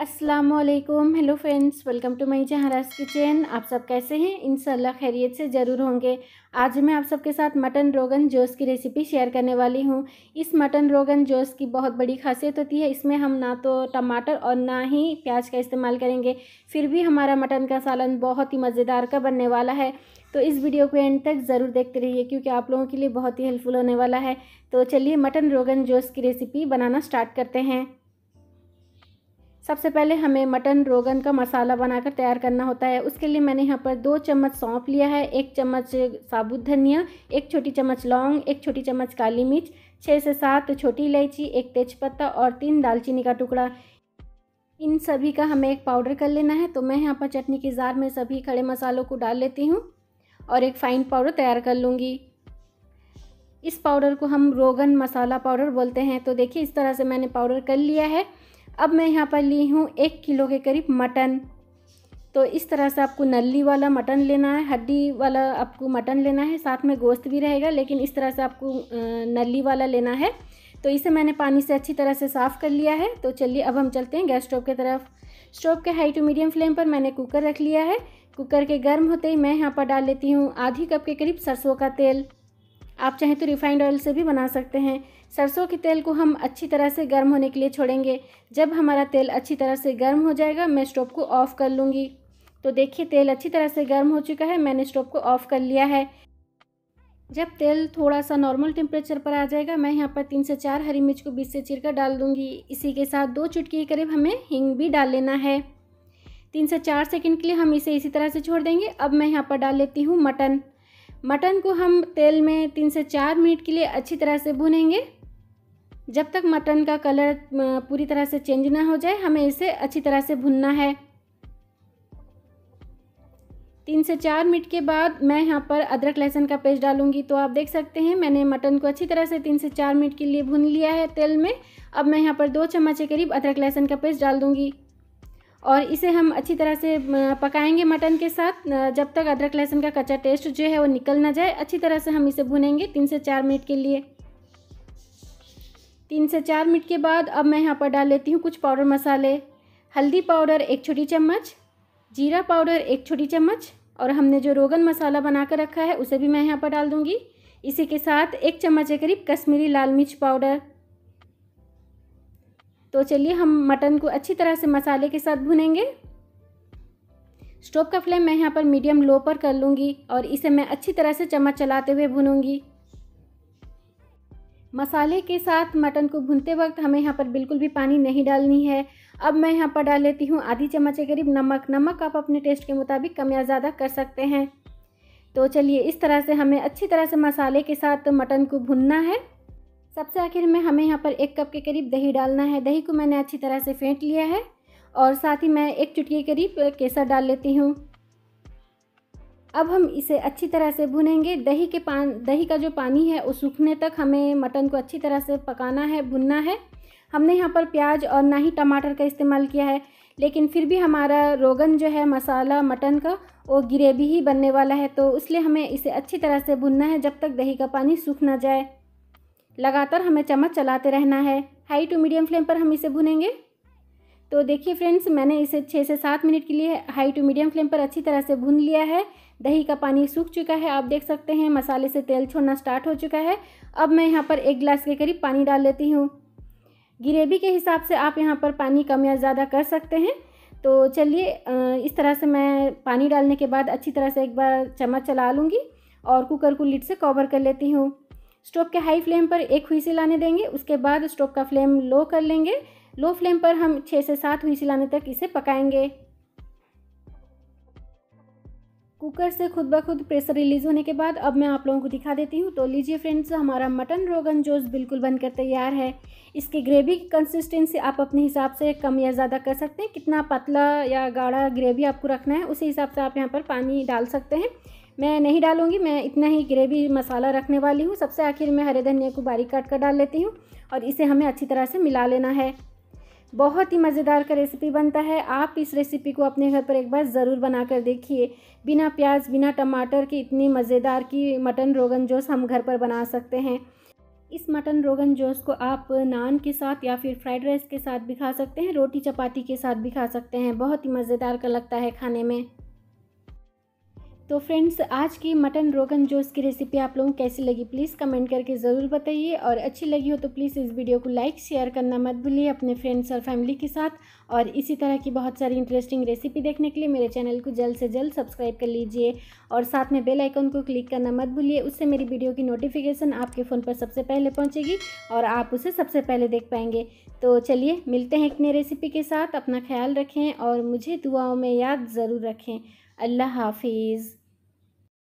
अस्सलाम hello friends welcome to my Jahanraj kitchen आप सब कैसे हैं इन खैरियत से ज़रूर होंगे आज मैं आप सबके साथ मटन रोगन जोश की रेसिपी शेयर करने वाली हूँ इस मटन रोगन जोश की बहुत बड़ी खासियत होती है इसमें हम ना तो टमाटर और ना ही प्याज का इस्तेमाल करेंगे फिर भी हमारा मटन का सालन बहुत ही मज़ेदार का बनने वाला है तो इस वीडियो को एंड तक ज़रूर देखते रहिए क्योंकि आप लोगों के लिए बहुत ही हेल्पफुल होने वाला है तो चलिए मटन रोगन जोश की रेसिपी बनाना स्टार्ट करते हैं सबसे पहले हमें मटन रोगन का मसाला बनाकर तैयार करना होता है उसके लिए मैंने यहाँ पर दो चम्मच सौंप लिया है एक चम्मच साबुत धनिया एक छोटी चम्मच लौंग एक छोटी चम्मच काली मिर्च छः से सात छोटी इलायची एक तेज़पत्ता और तीन दालचीनी का टुकड़ा इन सभी का हमें एक पाउडर कर लेना है तो मैं यहाँ पर चटनी के जार में सभी खड़े मसालों को डाल लेती हूँ और एक फ़ाइन पाउडर तैयार कर लूँगी इस पाउडर को हम रोगन मसाला पाउडर बोलते हैं तो देखिए इस तरह से मैंने पाउडर कर लिया है अब मैं यहाँ पर ली हूँ एक किलो के करीब मटन तो इस तरह से आपको नली वाला मटन लेना है हड्डी वाला आपको मटन लेना है साथ में गोश्त भी रहेगा लेकिन इस तरह से आपको नली वाला लेना है तो इसे मैंने पानी से अच्छी तरह से साफ़ कर लिया है तो चलिए अब हम चलते हैं गैस स्टोव की तरफ स्टोव के हाई टू मीडियम फ्लेम पर मैंने कुकर रख लिया है कुकर के गर्म होते ही मैं यहाँ पर डाल लेती हूँ आधी कप के करीब सरसों का तेल आप चाहें तो रिफाइंड ऑयल से भी बना सकते हैं सरसों के तेल को हम अच्छी तरह से गर्म होने के लिए छोड़ेंगे जब हमारा तेल अच्छी तरह से गर्म हो जाएगा मैं स्टोव को ऑफ़ कर लूँगी तो देखिए तेल अच्छी तरह से गर्म हो चुका है मैंने स्टोव को ऑफ़ कर लिया है जब तेल थोड़ा सा नॉर्मल टेम्परेचर पर आ जाएगा मैं यहाँ पर तीन से चार हरी मिर्च को बीस से चिर कर डाल दूँगी इसी के साथ दो चुटकी के करीब हमें हींग भी डाल लेना है तीन से चार सेकंड के लिए हम इसे इसी तरह से छोड़ देंगे अब मैं यहाँ पर डाल लेती हूँ मटन मटन को हम तेल में तीन से चार मिनट के लिए अच्छी तरह से भुनेंगे जब तक मटन का कलर पूरी तरह से चेंज ना हो जाए हमें इसे अच्छी तरह से भुनना है तीन से चार मिनट के बाद मैं यहाँ पर अदरक लहसुन का पेस्ट डालूंगी तो आप देख सकते हैं मैंने मटन को अच्छी तरह से तीन से चार मिनट के लिए भून लिया है तेल में अब मैं यहाँ पर दो चम्मच के करीब अदरक लहसुन का पेस्ट डाल दूंगी और इसे हम अच्छी तरह से पकाएंगे मटन के साथ जब तक अदरक लहसुन का कच्चा टेस्ट जो है वो निकल ना जाए अच्छी तरह से हम इसे भुनेंगे तीन से चार मिनट के लिए तीन से चार मिनट के बाद अब मैं यहाँ पर डाल लेती हूँ कुछ पाउडर मसाले हल्दी पाउडर एक छोटी चम्मच जीरा पाउडर एक छोटी चम्मच और हमने जो रोगन मसाला बना कर रखा है उसे भी मैं यहाँ पर डाल दूँगी इसी के साथ एक चम्मच के करीब कश्मीरी लाल मिर्च पाउडर तो चलिए हम मटन को अच्छी तरह से मसाले के साथ भुनेंगे स्टोव का फ्लेम मैं यहाँ पर मीडियम लो पर कर लूँगी और इसे मैं अच्छी तरह से चम्मच चलाते हुए भूनूँगी मसाले के साथ मटन को भूनते वक्त हमें यहाँ पर बिल्कुल भी पानी नहीं डालनी है अब मैं यहाँ पर डाल लेती हूँ आधी चम्मच के करीब नमक नमक आप अपने टेस्ट के मुताबिक कम या ज़्यादा कर सकते हैं तो चलिए इस तरह से हमें अच्छी तरह से मसाले के साथ मटन को भुनना है सबसे आखिर में हमें यहाँ पर एक कप के करीब दही डालना है दही को मैंने अच्छी तरह से फेंट लिया है और साथ ही मैं एक चुटकी के करीब केसर डाल लेती हूँ अब हम इसे अच्छी तरह से भुनेंगे दही के पान दही का जो पानी है वो सूखने तक हमें मटन को अच्छी तरह से पकाना है भुनना है हमने यहाँ पर प्याज और ना ही टमाटर का इस्तेमाल किया है लेकिन फिर भी हमारा रोगन जो है मसाला मटन का वो ग्रेवी ही बनने वाला है तो इसलिए हमें इसे अच्छी तरह से भुनना है जब तक दही का पानी सूख ना जाए लगातार हमें चम्मच चलाते रहना है हाई टू मीडियम फ्लेम पर हम इसे भुनेंगे तो देखिए फ्रेंड्स मैंने इसे छः से सात मिनट के लिए हाई टू मीडियम फ्लेम पर अच्छी तरह से भून लिया है दही का पानी सूख चुका है आप देख सकते हैं मसाले से तेल छोड़ना स्टार्ट हो चुका है अब मैं यहाँ पर एक गिलास के करीब पानी डाल लेती हूँ ग्रेवी के हिसाब से आप यहाँ पर पानी कम या ज़्यादा कर सकते हैं तो चलिए इस तरह से मैं पानी डालने के बाद अच्छी तरह से एक बार चम्मच चला लूँगी और कुकर को लिड से कवर कर लेती हूँ स्टोव के हाई फ्लेम पर एक हुई लाने देंगे उसके बाद स्टोव का फ्लेम लो कर लेंगे लो फ्लेम पर हम छः से सात हुई लाने तक इसे पकाएंगे कुकर से खुद ब खुद प्रेशर रिलीज़ होने के बाद अब मैं आप लोगों को दिखा देती हूँ तो लीजिए फ्रेंड्स हमारा मटन रोगन जोश बिल्कुल बनकर तैयार है इसकी ग्रेवी की कंसिस्टेंसी आप अपने हिसाब से कम या ज़्यादा कर सकते हैं कितना पतला या गाढ़ा ग्रेवी आपको रखना है उसी हिसाब से आप यहाँ पर पानी डाल सकते हैं मैं नहीं डालूँगी मैं इतना ही ग्रेवी मसाला रखने वाली हूँ सबसे आखिर में हरे धनिया को बारीक काट कर डाल लेती हूँ और इसे हमें अच्छी तरह से मिला लेना है बहुत ही मज़ेदार का रेसिपी बनता है आप इस रेसिपी को अपने घर पर एक बार ज़रूर बना कर देखिए बिना प्याज बिना टमाटर के इतनी मज़ेदार की मटन रोगन जोश हम घर पर बना सकते हैं इस मटन रोगन जोश को आप नान के साथ या फिर फ्राइड राइस के साथ भी खा सकते हैं रोटी चपाती के साथ भी खा सकते हैं बहुत ही मज़ेदार का लगता है खाने में तो फ्रेंड्स आज की मटन रोगन जोश की रेसिपी आप लोगों को कैसी लगी प्लीज़ कमेंट करके ज़रूर बताइए और अच्छी लगी हो तो प्लीज़ इस वीडियो को लाइक शेयर करना मत भूलिए अपने फ्रेंड्स और फैमिली के साथ और इसी तरह की बहुत सारी इंटरेस्टिंग रेसिपी देखने के लिए मेरे चैनल को जल्द से जल्द सब्सक्राइब कर लीजिए और साथ में बेल आइकन को क्लिक करना मत भूलिए उससे मेरी वीडियो की नोटिफिकेशन आपके फ़ोन पर सबसे पहले पहुँचेगी और आप उसे सबसे पहले देख पाएंगे तो चलिए मिलते हैं एक नई रेसिपी के साथ अपना ख्याल रखें और मुझे दुआओं में याद ज़रूर रखें الله حافظ